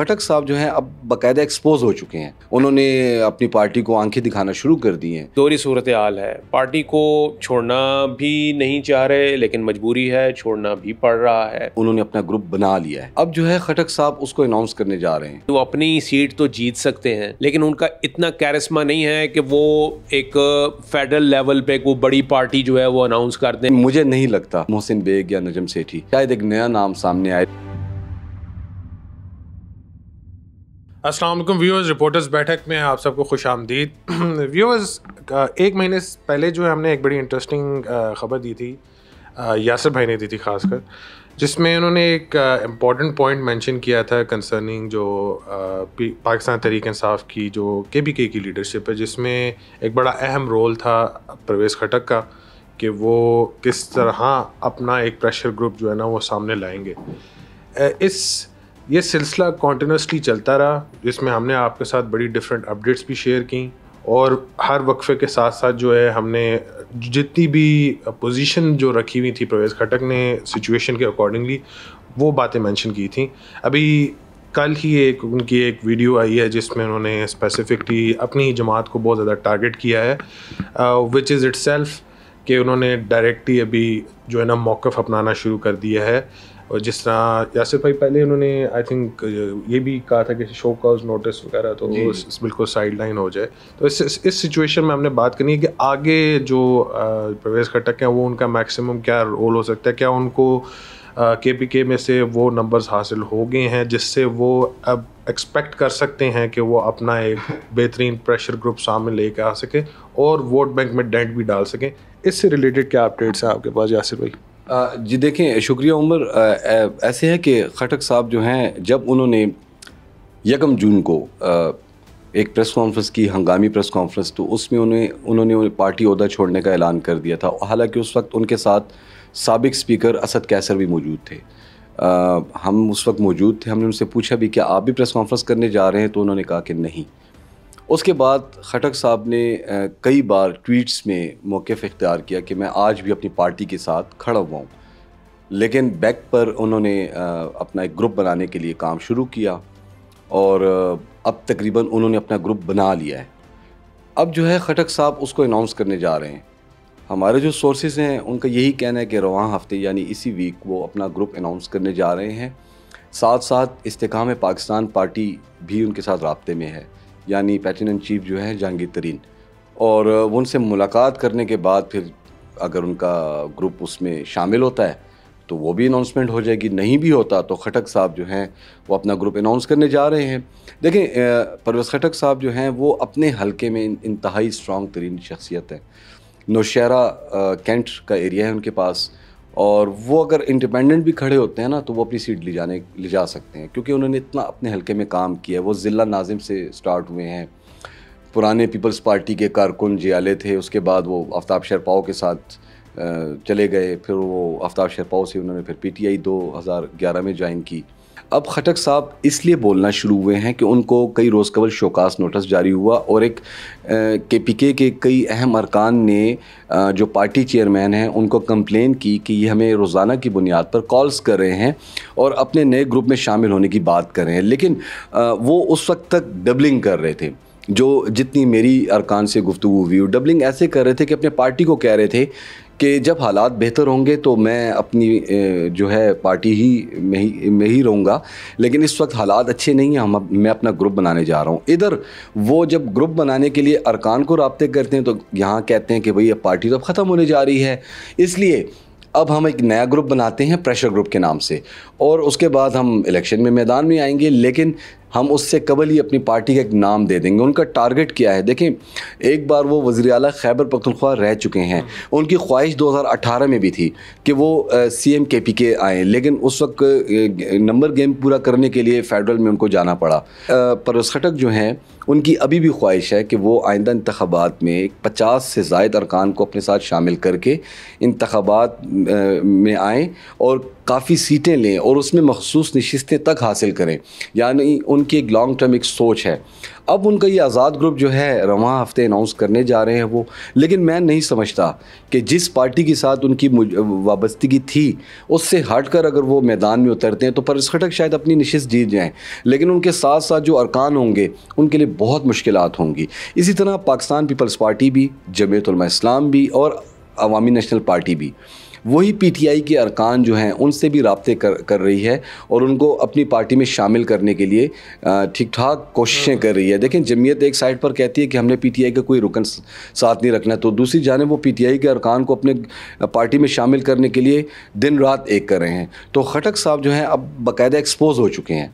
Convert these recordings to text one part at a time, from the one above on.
खटक साहब जो हैं अब बाकायदा एक्सपोज हो चुके हैं उन्होंने अपनी पार्टी को आंखें दिखाना शुरू कर दी हैं दोहरी सूरत हाल है पार्टी को छोड़ना भी नहीं चाह रहे लेकिन मजबूरी है छोड़ना भी पड़ रहा है उन्होंने अपना ग्रुप बना लिया है अब जो है खटक साहब उसको अनाउंस करने जा रहे हैं वो अपनी सीट तो जीत सकते हैं लेकिन उनका इतना कैरिस्मा नहीं है कि वो एक फेडरल लेवल पे वो बड़ी पार्टी जो है वो अनाउंस कर दें मुझे नहीं लगता मोहसिन बेग या नजम सेठी शायद एक नया नाम सामने आए वालेकुम व्यूअर्स रिपोर्टर्स बैठक में आप सबको खुश आमदीद व्यूअर्स एक महीने पहले जो है हमने एक बड़ी इंटरेस्टिंग ख़बर दी थी यासर भाई ने दी थी खासकर जिसमें उन्होंने एक इम्पॉर्टेंट पॉइंट मेंशन किया था कंसर्निंग जो पाकिस्तान तहरीक इंसाफ की जो के बी के की लीडरशिप है जिसमें एक बड़ा अहम रोल था परवेज़ खटक का कि वो किस तरह अपना एक प्रेशर ग्रुप जो है ना वो सामने लाएंगे इस ये सिलसिला कॉन्टीन्यूसली चलता रहा जिसमें हमने आपके साथ बड़ी डिफरेंट अपडेट्स भी शेयर की और हर वक्फे के साथ साथ जो है हमने जितनी भी पोजीशन जो रखी हुई थी प्रवेश खटक ने सिचुएशन के अकॉर्डिंगली वो बातें मेंशन की थी अभी कल ही एक उनकी एक वीडियो आई है जिसमें उन्होंने स्पेसिफिकली अपनी ही जमात को बहुत ज़्यादा टारगेट किया है विच इज़ इट सेल्फ कि उन्होंने डायरेक्टली अभी जो है ना मौक़ अपनाना शुरू कर दिया है और जिस तरह यासिफ भाई पहले उन्होंने आई थिंक ये भी कहा था कि शो काज नोटिस वगैरह तो वो बिल्कुल साइड लाइन हो जाए तो इस इस सिचुएशन में हमने बात करनी है कि आगे जो प्रवेश खटक हैं वो उनका मैक्सिमम क्या रोल हो सकता है क्या उनको के पी के में से वो नंबर्स हासिल हो गए हैं जिससे वो अब एक्सपेक्ट कर सकते हैं कि वो अपना एक बेहतरीन प्रेशर ग्रुप सामने कर आ सके और वोट बैंक में डेंट भी डाल सकें इससे रिलेटेड क्या अपडेट्स हैं आपके पास यासिर भाई जी देखें शुक्रिया उमर ऐसे है कि खटक साहब जो हैं जब उन्होंने यकम जून को एक प्रेस कॉन्फ्रेंस की हंगामी प्रेस कॉन्फ्रेंस तो उसमें उन्हें उन्होंने उन्हें पार्टी अहदा छोड़ने का ऐलान कर दिया था हालांकि उस वक्त उनके साथ सबक स्पीकर असद कैसर भी मौजूद थे आ, हम उस वक्त मौजूद थे हमने उनसे पूछा भी क्या आप भी प्रेस कॉन्फ्रेंस करने जा रहे हैं तो उन्होंने कहा कि नहीं उसके बाद खटक साहब ने कई बार ट्वीट्स में मौक़ इख्तियार किया कि मैं आज भी अपनी पार्टी के साथ खड़ा हुआ हूँ लेकिन बैक पर उन्होंने अपना एक ग्रुप बनाने के लिए काम शुरू किया और अब तकरीबन उन्होंने अपना ग्रुप बना लिया है अब जो है खटक साहब उसको अनाउंस करने जा रहे हैं हमारे जो सोर्सेज हैं उनका यही कहना है कि रवान हफ्ते यानी इसी वीक वो अपना ग्रुप अनाउंस करने जा रहे हैं साथ साथ इस्तेकाम पाकिस्तान पार्टी भी उनके साथ रबते में है यानी पैटिन चीफ जो है जहांगीर तरीन और उनसे मुलाकात करने के बाद फिर अगर उनका ग्रुप उसमें शामिल होता है तो वो भी अनाउंसमेंट हो जाएगी नहीं भी होता तो खटक साहब जो हैं वो अपना ग्रुप अनाउंस करने जा रहे हैं देखें परवेज़ खटक साहब जो हैं वो अपने हलके में इंतहाई स्ट्रॉन्ग तरीन शख्सियत है नौशहरा कैंट का एरिया है उनके पास और वो अगर इंडिपेंडेंट भी खड़े होते हैं ना तो वो अपनी सीट ले जाने ले जा सकते हैं क्योंकि उन्होंने इतना अपने हलके में काम किया वो ज़िला नाजिम से स्टार्ट हुए हैं पुराने पीपल्स पार्टी के कारकुन जियाले थे उसके बाद वो आफ्ताब शरपाओ के साथ चले गए फिर वो आफ्ताब शरपाओ से उन्होंने फिर पी पीटीआई 2011 में ज्वाइन की अब खटक साहब इसलिए बोलना शुरू हुए हैं कि उनको कई रोज़ कबल शोकास नोटिस जारी हुआ और एक के पी के के कई अहम अरकान ने जो पार्टी चेयरमैन हैं उनको कंप्लेन की कि ये हमें रोज़ाना की बुनियाद पर कॉल्स कर रहे हैं और अपने नए ग्रुप में शामिल होने की बात कर रहे हैं लेकिन वो उस वक्त तक डबलिंग कर रहे थे जो जितनी मेरी अरकान से गुफ्तु हुई डबलिंग ऐसे कर रहे थे कि अपने पार्टी को कह रहे थे कि जब हालात बेहतर होंगे तो मैं अपनी जो है पार्टी ही में ही में ही रहूँगा लेकिन इस वक्त हालात अच्छे नहीं हैं हम मैं अपना ग्रुप बनाने जा रहा हूँ इधर वो जब ग्रुप बनाने के लिए अरकान को रबते करते हैं तो यहाँ कहते हैं कि भाई अब पार्टी तो अब ख़त्म होने जा रही है इसलिए अब हम एक नया ग्रुप बनाते हैं प्रेशर ग्रुप के नाम से और उसके बाद हम इलेक्शन में मैदान में आएंगे लेकिन हम उससे कबल ही अपनी पार्टी का एक नाम दे देंगे उनका टारगेट क्या है देखें एक बार वो वजी अल खैबर पख्तनख्वा रह चुके हैं हम्म। उनकी ख्वाहिश 2018 में भी थी कि वो सी एम के पी के आए लेकिन उस वक्त नंबर गेम पूरा करने के लिए फेडरल में उनको जाना पड़ा परस खटक जो हैं उनकी अभी भी ख्वाहिश है कि वो आइंदा इंतबात में पचास से जायद अरकान को अपने साथ शामिल करके इंतबात में आएँ और काफ़ी सीटें लें और उसमें मखसूस नशस्तें तक हासिल करें यानी उनकी एक लॉन्ग टर्म एक सोच है अब उनका ये आज़ाद ग्रुप जो है रवान हफ्ते अनाउंस करने जा रहे हैं वो लेकिन मैं नहीं समझता कि जिस पार्टी के साथ उनकी वाबस्तगी थी उससे हट कर अगर वो मैदान में उतरते हैं तो खटक शायद अपनी नशस्त जीत जाएँ लेकिन उनके साथ साथ जो अरकान होंगे उनके लिए बहुत मुश्किल होंगी इसी तरह पाकिस्तान पीपल्स पार्टी भी जमयतलमा इस्लाम भी और अवामी नेशनल पार्टी भी वही पीटीआई के अरकान जो हैं उनसे भी रबते कर कर रही है और उनको अपनी पार्टी में शामिल करने के लिए ठीक ठाक कोशिशें कर रही है देखें जमीयत एक साइड पर कहती है कि हमने पीटीआई का कोई रुकन साथ नहीं रखना तो दूसरी जानब वो पीटीआई के अरकान को अपने पार्टी में शामिल करने के लिए दिन रात एक कर रहे हैं तो खटक साहब जो हैं अब बाकायदा एक्सपोज हो चुके हैं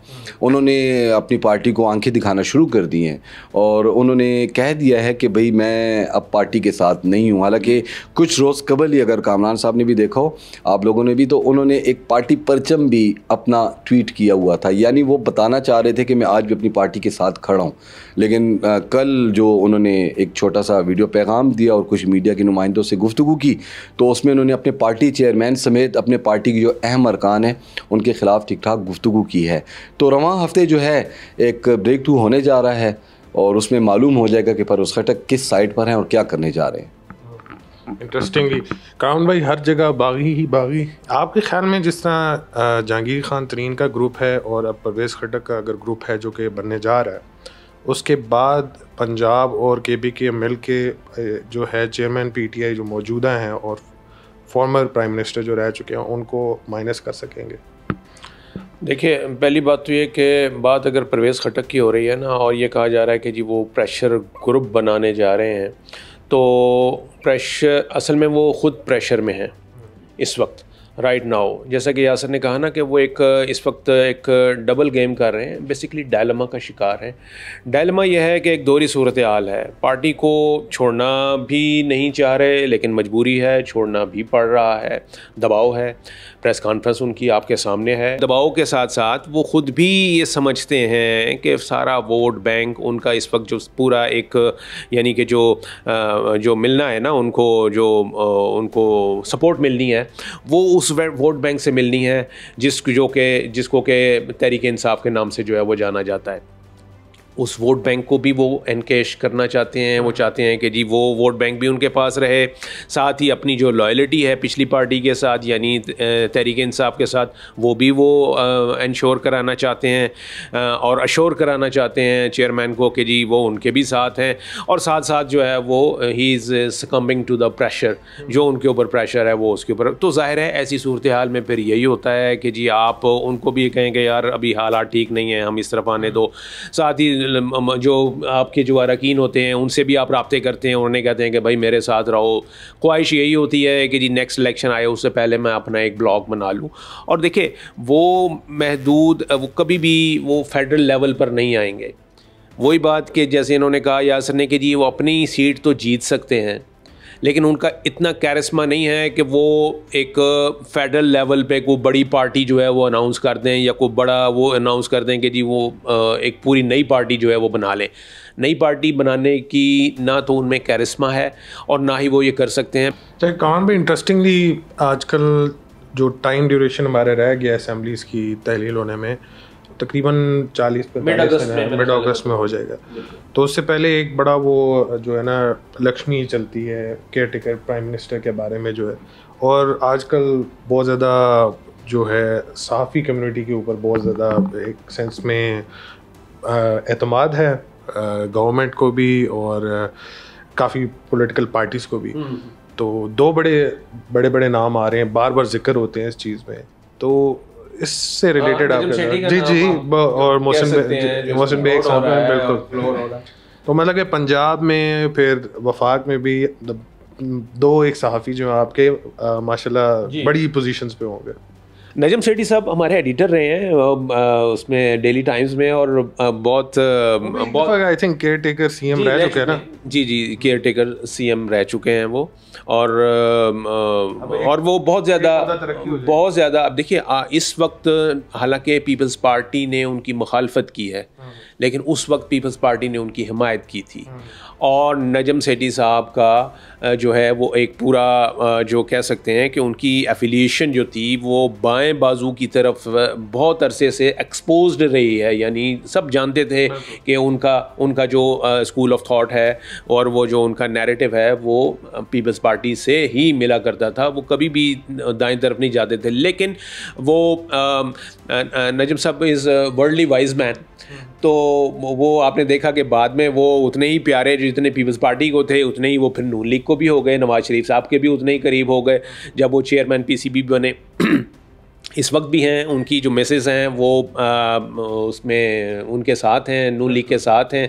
उन्होंने अपनी पार्टी को आंखें दिखाना शुरू कर दी हैं और उन्होंने कह दिया है कि भाई मैं अब पार्टी के साथ नहीं हूँ हालाँकि कुछ रोज़ कबल ही अगर कामरान साहब ने भी भी देखो आप लोगों ने भी तो उन्होंने एक पार्टी परचम भी अपना ट्वीट किया हुआ था यानी वो बताना चाह रहे थे कि मैं आज भी अपनी पार्टी के साथ खड़ा हूँ लेकिन आ, कल जो उन्होंने एक छोटा सा वीडियो पैगाम दिया और कुछ मीडिया के नुमाइंदों से गुफ्तु की तो उसमें उन्होंने अपने पार्टी चेयरमैन समेत अपने पार्टी के जो अहम अरकान हैं उनके ख़िलाफ़ ठीक ठाक गुफ्तु की है तो रवा हफ्ते जो है एक ब्रेक थ्रू होने जा रहा है और उसमें मालूम हो जाएगा कि पर उस खटक किस साइड पर हैं और क्या करने जा रहे हैं इंटरेस्टिंगली काउन भाई हर जगह बागी ही बागी आपके ख्याल में जिस तरह जहांगीर खान तरीन का ग्रुप है और अब परवेज खटक का अगर ग्रुप है जो कि बनने जा रहा है उसके बाद पंजाब और के बी के मिल के जो है चेयरमैन पी टी आई जो मौजूदा हैं और फॉर्मर प्राइम मिनिस्टर जो रह चुके हैं उनको माइनस कर सकेंगे देखिए पहली बात तो ये कि बात अगर परवेज़ खटक की हो रही है ना और ये कहा जा रहा है कि जी वो प्रेशर ग्रुप बनाने जा रहे हैं तो प्रेशर असल में वो ख़ुद प्रेशर में है इस वक्त राइट नाउ जैसा कि यासर ने कहा ना कि वो एक इस वक्त एक डबल गेम कर रहे हैं बेसिकली डायलमा का शिकार है डायलमा यह है कि एक दोहरी सूरत हाल है पार्टी को छोड़ना भी नहीं चाह रहे लेकिन मजबूरी है छोड़ना भी पड़ रहा है दबाव है प्रेस कॉन्फ्रेंस उनकी आपके सामने है दबाव के साथ साथ वो खुद भी ये समझते हैं कि सारा वोट बैंक उनका इस वक्त जो पूरा एक यानी कि जो जो मिलना है ना उनको जो उनको सपोर्ट मिलनी है वो उस वोट बैंक से मिलनी है जिस जो कि जिसको के तहरीक इंसाफ के नाम से जो है वो जाना जाता है उस वोट बैंक को भी वो इनकेश करना चाहते हैं वो चाहते हैं कि जी वो वोट बैंक भी उनके पास रहे साथ ही अपनी जो लॉयल्टी है पिछली पार्टी के साथ यानी तहरीक इंसाफ के साथ वो भी वो इंश्योर कराना चाहते हैं और अशोर कराना चाहते हैं चेयरमैन को कि जी वो उनके भी साथ हैं और साथ साथ जो है वो ही is succumbing to the pressure जो उनके ऊपर प्रेशर है वो उसके ऊपर तो ज़ाहिर है ऐसी सूरत हाल में फिर यही होता है कि जी आप उनको भी कहें कि यार अभी हालात ठीक नहीं है हम इस तरफ आने दो साथ ही जो आपके जो अरकान होते हैं उनसे भी आप रबते करते हैं उन्हें कहते हैं कि भाई मेरे साथ रहो ख्वाहिश यही होती है कि जी नेक्स्ट इलेक्शन आए उससे पहले मैं अपना एक ब्लॉग बना लूँ और देखिए वो महदूद वो कभी भी वो फेडरल लेवल पर नहीं आएंगे वही बात कि जैसे इन्होंने कहा यासर ने कि जी वो अपनी सीट तो जीत सकते हैं लेकिन उनका इतना कैरिस्मा नहीं है कि वो एक फेडरल लेवल पे कोई बड़ी पार्टी जो है वो अनाउंस कर दें या कोई बड़ा वो अनाउंस कर दें कि जी वो एक पूरी नई पार्टी जो है वो बना लें नई पार्टी बनाने की ना तो उनमें कैरिस्मा है और ना ही वो ये कर सकते हैं चाहे काम भी इंटरेस्टिंगली आजकल जो टाइम ड्यूरेशन हमारे रह गया असम्बलीज़ की तहलील होने में तकरीबन चालीस मिड अगस्त में अगस्त में हो जाएगा तो उससे पहले एक बड़ा वो जो है ना लक्ष्मी चलती है केयर टेकर प्राइम मिनिस्टर के बारे में जो है और आजकल बहुत ज़्यादा जो है साफ़ी कम्युनिटी के ऊपर बहुत ज़्यादा एक सेंस में अतमाद है गवर्नमेंट को भी और काफ़ी पॉलिटिकल पार्टीज़ को भी हम्म। तो दो बड़े बड़े बड़े नाम आ रहे हैं बार बार जिक्र होते हैं इस चीज़ में तो इससे रिलेटेड हाँ, आपके जी जी और मौसम बिल्कुल तो मतलब कि पंजाब में फिर वफाक में भी मतलब, दो एक सहाफ़ी जो हैं आपके माशाल्लाह बड़ी पोजीशंस पे होंगे नजम सेठी साहब हमारे एडिटर रहे हैं उसमें डेली टाइम्स में और बहुत बहुत I think caretaker C M रह चुके हैं ना जी जी केयर टेकर सी एम रह चुके हैं वो और और वो बहुत ज़्यादा बहुत ज़्यादा अब देखिए इस वक्त हालांकि पीपल्स पार्टी ने उनकी मुखालफत की है हाँ। लेकिन उस वक्त पीपल्स पार्टी ने उनकी हिमायत की थी हम्म। और नजम सेठी साहब का जो है वो एक पूरा जो कह सकते हैं कि उनकी एफिलिएशन जो थी वो बाएं बाजू की तरफ बहुत अरसे से एक्सपोज रही है यानी सब जानते थे कि उनका उनका जो स्कूल ऑफ थाट है और वो जो उनका नैरेटिव है वो पीपल्स पार्टी से ही मिला करता था वो कभी भी दाएं तरफ नहीं जाते थे लेकिन वो नजम साहब इज़ वर्ल्डली वाइज मैन तो वो आपने देखा कि बाद में वो उतने ही प्यारे जितने पीपल्स पार्टी को थे उतने ही वो फिर नून लीग को भी हो गए नवाज शरीफ साहब के भी उतने ही करीब हो गए जब वो चेयरमैन पीसीबी बने इस वक्त भी हैं उनकी जो मैसेज हैं वो आ, उसमें उनके साथ हैं नून लीग के साथ हैं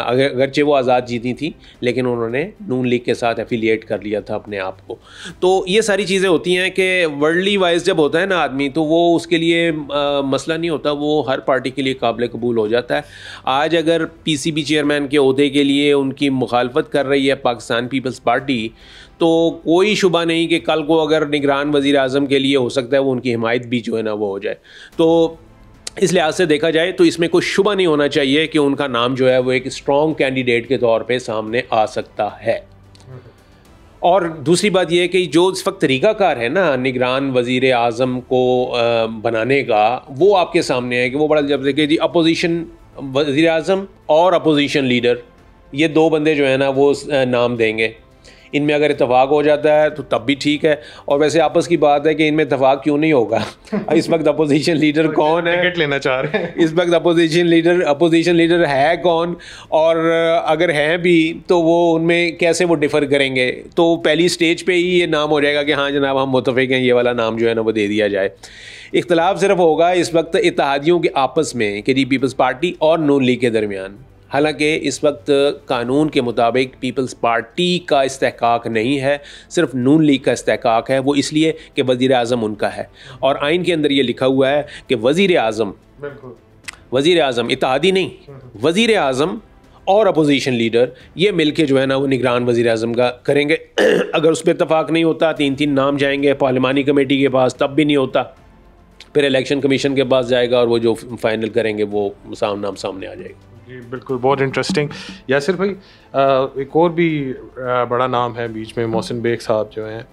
अगर अगरचे वो आज़ाद जीती थी लेकिन उन्होंने नून लीग के साथ एफिलिएट कर लिया था अपने आप को तो ये सारी चीज़ें होती हैं कि वर्ल्डली वाइज जब होता है ना आदमी तो वो उसके लिए आ, मसला नहीं होता वो हर पार्टी के लिए काबिल कबूल हो जाता है आज अगर पी चेयरमैन के अहदे के लिए उनकी मुखालफत कर रही है पाकिस्तान पीपल्स पार्टी तो कोई शुबा नहीं कि कल को अगर निगरान वज़ी अजम के लिए हो सकता है वो उनकी हिमायत भी जो है ना वो हो जाए तो इस लिहाज से देखा जाए तो इसमें कोई शुबा नहीं होना चाहिए कि उनका नाम जो है वो एक स्ट्रॉन्ग कैंडिडेट के तौर पर सामने आ सकता है और दूसरी बात यह है कि जो इस वक्त तरीकाकार है ना निगरान वज़ी अज़म को बनाने का वो आपके सामने है कि वो बड़ा जब देखिए जी अपोजिशन वज़ी अजम और अपोजिशन लीडर ये दो बंदे जो है ना वो नाम देंगे इनमें अगर इतफाक़ हो जाता है तो तब भी ठीक है और वैसे आपस की बात है कि इनमें इतफाक़ क्यों नहीं होगा इस वक्त अपोजिशन लीडर कौन है टिकट लेना चाह रहे हैं इस वक्त अपोजिशन लीडर अपोजिशन लीडर है कौन और अगर हैं भी तो वो उनमें कैसे वो डिफ़र करेंगे तो पहली स्टेज पर ही ये नाम हो जाएगा कि हाँ जनाब हम मुतफ़ हैं ये वाला नाम जो है ना वो दे दिया जाए इख्तलाफ सिर्फ होगा इस वक्त इतिहादियों के आपस में कि जी पीपल्स पार्टी और नून लीग के दरमियान हालांकि इस वक्त कानून के मुताबिक पीपल्स पार्टी का इस्तेकाक नहीं है सिर्फ नून लीग का इस्तेकाक है वो इसलिए कि वज़ी अजम उनका है और आइन के अंदर ये लिखा हुआ है कि वज़ी अजम वज़ी अजम इतिहादी नहीं वज़ी अजम और अपोजिशन लीडर ये मिलके जो है ना वो निगरान वजी अजम का करेंगे अगर उस पर इतफाक़ नहीं होता तीन तीन नाम जाएंगे पार्लिमानी कमेटी के पास तब भी नहीं होता फिर इलेक्शन कमीशन के पास जाएगा और वो जो फाइनल करेंगे वो साम नाम सामने आ जाएगा जी बिल्कुल बहुत इंटरेस्टिंग यासिर भाई एक और भी बड़ा नाम है बीच में मोहसिन बेग साहब जो हैं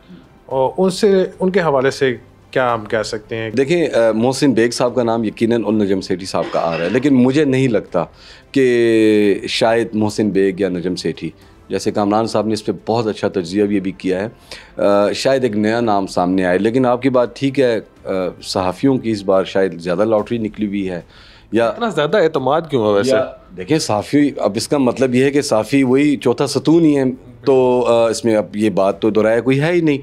और उनसे उनके हवाले से क्या हम कह सकते हैं देखिए मोहसिन बेग साहब का नाम यकीनन उन नजम सेठी साहब का आ रहा है लेकिन मुझे नहीं लगता कि शायद मोहसिन बेग या नजम सेठी जैसे कामरान साहब ने इस पर बहुत अच्छा तजिया भी अभी किया है आ, शायद एक नया नाम सामने आए लेकिन आपकी बात ठीक है सहाफ़ियों की इस बार शायद ज़्यादा लॉटरी निकली हुई है या इतना ज़्यादा अतमाद क्यों है वैसे देखिए साफ़ी अब इसका मतलब ये है कि साफ़ी वही चौथा सतून ही है तो इसमें अब ये बात तो दोहराया कोई है ही नहीं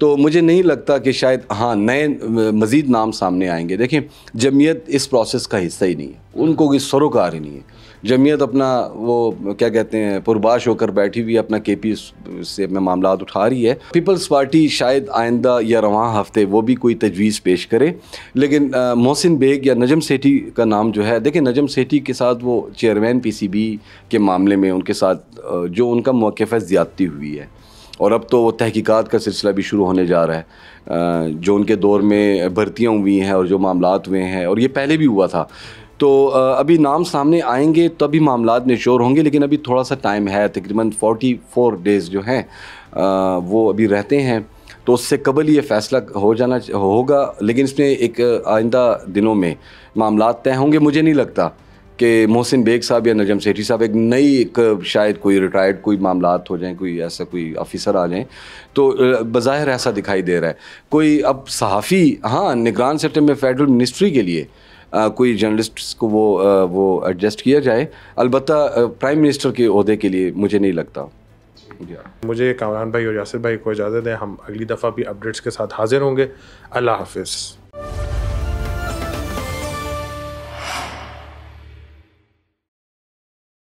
तो मुझे नहीं लगता कि शायद हाँ नए मज़ीद नाम सामने आएंगे देखें जमीयत इस प्रोसेस का हिस्सा ही नहीं है उनको कोई सरोकार ही नहीं है जमीयत अपना वो क्या कहते हैं पुरबाश होकर बैठी हुई अपना के पी से अपने मामला उठा रही है पीपल्स पार्टी शायद आइंदा या रवा हफ्ते वो भी कोई तजवीज़ पेश करे लेकिन मोहसिन बेग या नजम सेठी का नाम जो है देखिए नजम सेठी के साथ वो चेयरमैन पी सी बी के मामले में उनके साथ जो उनका मौक़ है ज़्यादती हुई है और अब तो वो तहकीकात का सिलसिला भी शुरू होने जा रहा है जो उनके दौर में भर्तियाँ हुई हैं और जो मामला हुए हैं और ये पहले भी हुआ था तो अभी नाम सामने आएंगे तभी मामला में होंगे लेकिन अभी थोड़ा सा टाइम है तकरीबन 44 डेज़ जो हैं वो अभी रहते हैं तो उससे कबल ये फ़ैसला हो जाना होगा लेकिन इसमें एक आइंदा दिनों में मामला तय होंगे मुझे नहीं लगता कि मोहसिन बेग साहब या नजम सेठी साहब एक नई एक शायद कोई रिटायर्ड कोई मामला हो जाएं कोई ऐसा कोई ऑफिसर आ जाएं तो बज़ाहिर ऐसा दिखाई दे रहा है कोई अब सहाफ़ी हाँ निगरान सेक्टर में फेडरल मिनिस्ट्री के लिए आ, कोई जर्नलिस्ट को वो आ, वो एडजस्ट किया जाए अलबत् प्राइम मिनिस्टर के अहदे के लिए मुझे नहीं लगता हाँ। मुझे कामरान भाई और यासिर भाई को इजाज़त दें हम अगली दफ़ा भी अपडेट्स के साथ हाजिर होंगे अल्लाह हाफिज़